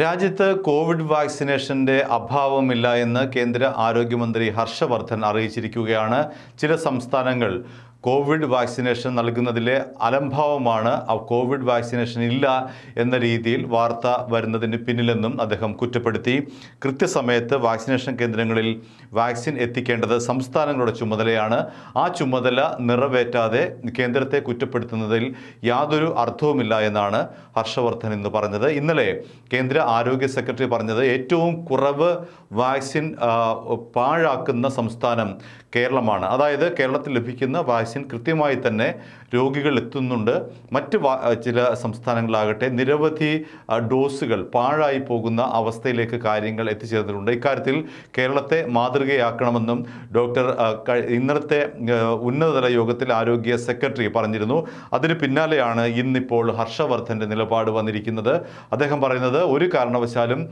രാജ്യത്ത് കോവിഡ് വാക്സിനേഷന്റെ അഭാവമില്ല എന്ന് കേന്ദ്ര ആരോഗ്യമന്ത്രി ഹർഷവർദ്ധൻ അറിയിച്ചിരിക്കുകയാണ് ചില സംസ്ഥാനങ്ങൾ കോവിഡ് വാക്സിനേഷൻ നൽകുന്നതിലെ അലംഭാവമാണ് ആ കോവിഡ് വാക്സിനേഷൻ ഇല്ല എന്ന രീതിയിൽ വാർത്ത വരുന്നതിന് പിന്നിലെന്നും അദ്ദേഹം കുറ്റപ്പെടുത്തി കൃത്യസമയത്ത് വാക്സിനേഷൻ കേന്ദ്രങ്ങളിൽ വാക്സിൻ എത്തിക്കേണ്ടത് സംസ്ഥാനങ്ങളുടെ ചുമതലയാണ് ആ ചുമതല നിറവേറ്റാതെ കേന്ദ്രത്തെ കുറ്റപ്പെടുത്തുന്നതിൽ യാതൊരു അർത്ഥവുമില്ല എന്നാണ് ഹർഷവർദ്ധൻ ഇന്ന് പറഞ്ഞത് ഇന്നലെ കേന്ദ്ര ആരോഗ്യ സെക്രട്ടറി പറഞ്ഞത് ഏറ്റവും കുറവ് വാക്സിൻ പാഴാക്കുന്ന സംസ്ഥാനം കേരളമാണ് അതായത് കേരളത്തിൽ ലഭിക്കുന്ന വാക്സിൻ വാക്സിൻ കൃത്യമായി തന്നെ രോഗികൾ എത്തുന്നുണ്ട് മറ്റ് ചില സംസ്ഥാനങ്ങളാകട്ടെ നിരവധി ഡോസുകൾ പാഴായി പോകുന്ന അവസ്ഥയിലേക്ക് കാര്യങ്ങൾ എത്തിച്ചേർന്നിട്ടുണ്ട് ഇക്കാര്യത്തിൽ കേരളത്തെ മാതൃകയാക്കണമെന്നും ഡോക്ടർ ഇന്നത്തെ ഉന്നതതല യോഗത്തിൽ ആരോഗ്യ സെക്രട്ടറി പറഞ്ഞിരുന്നു അതിന് പിന്നാലെയാണ് ഇന്നിപ്പോൾ ഹർഷവർദ്ധൻ്റെ നിലപാട് വന്നിരിക്കുന്നത് അദ്ദേഹം പറയുന്നത് ഒരു കാരണവശാലും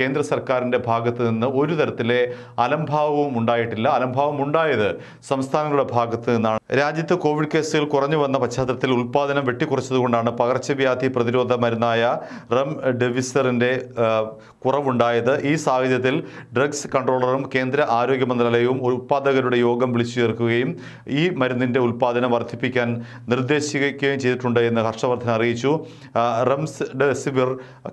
കേന്ദ്ര സർക്കാരിൻ്റെ ഭാഗത്ത് നിന്ന് ഒരു തരത്തിലെ അലംഭാവവും ഉണ്ടായിട്ടില്ല അലംഭാവം ഉണ്ടായത് സംസ്ഥാനങ്ങളുടെ ഭാഗത്ത് നിന്നാണ് രാജ്യത്ത് കോവിഡ് കേസുകൾ കുറഞ്ഞു വന്ന പശ്ചാത്തലത്തിൽ ഉൽപാദനം വെട്ടിക്കുറച്ചതുകൊണ്ടാണ് പകർച്ചവ്യാധി പ്രതിരോധ മരുന്നായ റം ഡെവിസറിൻ്റെ കുറവുണ്ടായത് ഈ സാഹചര്യത്തിൽ ഡ്രഗ്സ് കൺട്രോളറും കേന്ദ്ര ആരോഗ്യ മന്ത്രാലയവും ഉൽപാദകരുടെ യോഗം വിളിച്ചു ചേർക്കുകയും ഈ മരുന്നിൻ്റെ ഉൽപാദനം വർദ്ധിപ്പിക്കാൻ നിർദ്ദേശിക്കുകയും ചെയ്തിട്ടുണ്ട് എന്ന് ഹർഷവർദ്ധൻ അറിയിച്ചു റംസ് ഡെസിബിർ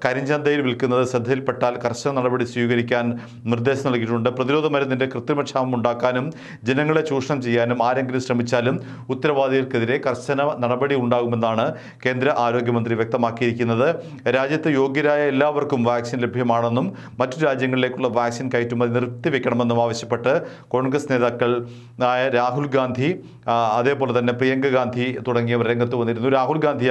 കരിഞ്ചന്തയിൽ വിൽക്കുന്നത് ശ്രദ്ധയിൽപ്പെട്ടാൽ കർശന നടപടി സ്വീകരിക്കാൻ നിർദ്ദേശം നൽകിയിട്ടുണ്ട് പ്രതിരോധ മരുന്നിൻ്റെ കൃത്രിമക്ഷാമം ഉണ്ടാക്കാനും ജനങ്ങളെ ചൂഷണം ചെയ്യാനും ആരെങ്കിലും ശ്രമിച്ചാൽ ലംഘിച്ചാലും ഉത്തരവാദികൾക്കെതിരെ കർശന നടപടി ഉണ്ടാകുമെന്നാണ് കേന്ദ്ര ആരോഗ്യമന്ത്രി വ്യക്തമാക്കിയിരിക്കുന്നത് രാജ്യത്ത് യോഗ്യരായ എല്ലാവർക്കും വാക്സിൻ ലഭ്യമാണെന്നും മറ്റു രാജ്യങ്ങളിലേക്കുള്ള വാക്സിൻ കയറ്റുമതി നിർത്തിവെക്കണമെന്നും ആവശ്യപ്പെട്ട് കോൺഗ്രസ് നേതാക്കൾ ആയ രാഹുൽ ഗാന്ധി അതേപോലെ തന്നെ പ്രിയങ്ക ഗാന്ധി തുടങ്ങിയവർ രംഗത്ത് വന്നിരുന്നു രാഹുൽ ഗാന്ധി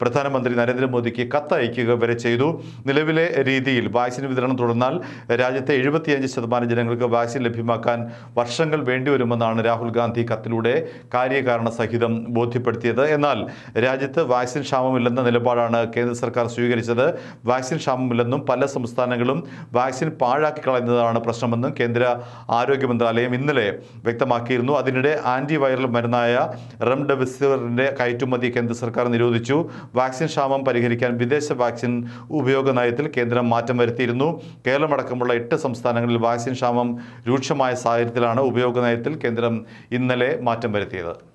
പ്രധാനമന്ത്രി നരേന്ദ്രമോദിക്ക് കത്തയക്കുക വരെ ചെയ്തു നിലവിലെ രീതിയിൽ വാക്സിൻ വിതരണം തുടർന്നാൽ രാജ്യത്തെ എഴുപത്തിയഞ്ച് ശതമാനം ജനങ്ങൾക്ക് വാക്സിൻ ലഭ്യമാക്കാൻ വർഷങ്ങൾ വേണ്ടിവരുമെന്നാണ് രാഹുൽ ഗാന്ധി കത്തിലൂടെ കാര്യകാരണ സഹിതം ബോധ്യപ്പെടുത്തിയത് എന്നാൽ രാജ്യത്ത് വാക്സിൻ ക്ഷാമമില്ലെന്ന നിലപാടാണ് കേന്ദ്ര സർക്കാർ സ്വീകരിച്ചത് വാക്സിൻ ക്ഷാമമില്ലെന്നും പല സംസ്ഥാനങ്ങളും വാക്സിൻ പാഴാക്കി കളയുന്നതാണ് പ്രശ്നമെന്നും കേന്ദ്ര ആരോഗ്യ മന്ത്രാലയം ഇന്നലെ വ്യക്തമാക്കിയിരുന്നു അതിനിടെ ആൻറ്റിവൈറൽ മരുന്നായ റെംഡെസിവിറിൻ്റെ കയറ്റുമതി കേന്ദ്ര സർക്കാർ നിരോധിച്ചു വാക്സിൻ ക്ഷാമം പരിഹരിക്കാൻ വിദേശ വാക്സിൻ ഉപയോഗ നയത്തിൽ കേന്ദ്രം മാറ്റം വരുത്തിയിരുന്നു കേരളമടക്കമുള്ള എട്ട് സംസ്ഥാനങ്ങളിൽ വാക്സിൻ ക്ഷാമം രൂക്ഷമായ സാഹചര്യത്തിലാണ് ഉപയോഗ നയത്തിൽ കേന്ദ്രം ഇന്നലെ മാറ്റം വരുത്തി വരുത്തിയത്